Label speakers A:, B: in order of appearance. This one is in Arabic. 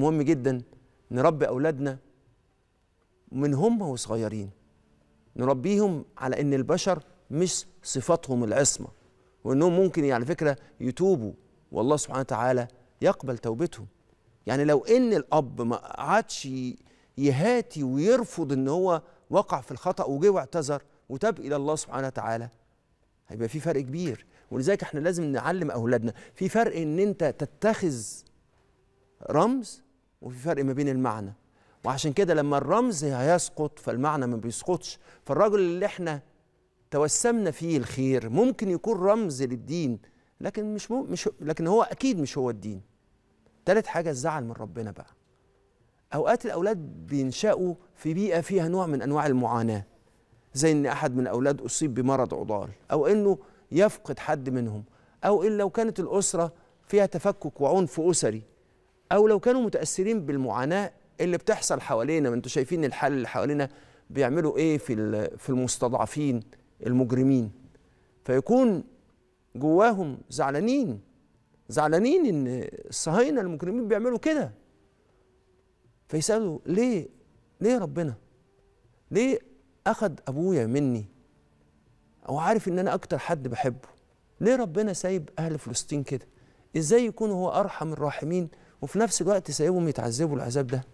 A: مهم جدا نربي أولادنا من هم وصغيرين نربيهم على ان البشر مش صفاتهم العصمه وانهم ممكن يعني على فكره يتوبوا والله سبحانه وتعالى يقبل توبتهم يعني لو ان الاب ما قعدش يهاتي ويرفض ان هو وقع في الخطا وجه واعتذر وتاب الى الله سبحانه وتعالى هيبقى في فرق كبير ولذلك احنا لازم نعلم اولادنا في فرق ان انت تتخذ رمز وفي فرق ما بين المعنى وعشان كده لما الرمز هيسقط فالمعنى ما بيسقطش فالرجل اللي احنا توسمنا فيه الخير ممكن يكون رمز للدين لكن مش مو مش لكن هو اكيد مش هو الدين تالت حاجه الزعل من ربنا بقى اوقات الاولاد بينشأوا في بيئه فيها نوع من انواع المعاناه زي ان احد من الاولاد اصيب بمرض عضال او انه يفقد حد منهم او ان لو كانت الاسره فيها تفكك وعنف اسري او لو كانوا متاثرين بالمعاناه اللي بتحصل حوالينا ما انتوا شايفين الحال اللي حوالينا بيعملوا ايه في في المستضعفين المجرمين فيكون جواهم زعلانين زعلانين ان الصهاينه المجرمين بيعملوا كده فيسالوا ليه ليه ربنا ليه اخد ابويا مني او عارف ان انا اكتر حد بحبه ليه ربنا سايب اهل فلسطين كده ازاي يكون هو ارحم الراحمين وفي نفس الوقت سايبهم يتعذبوا العذاب ده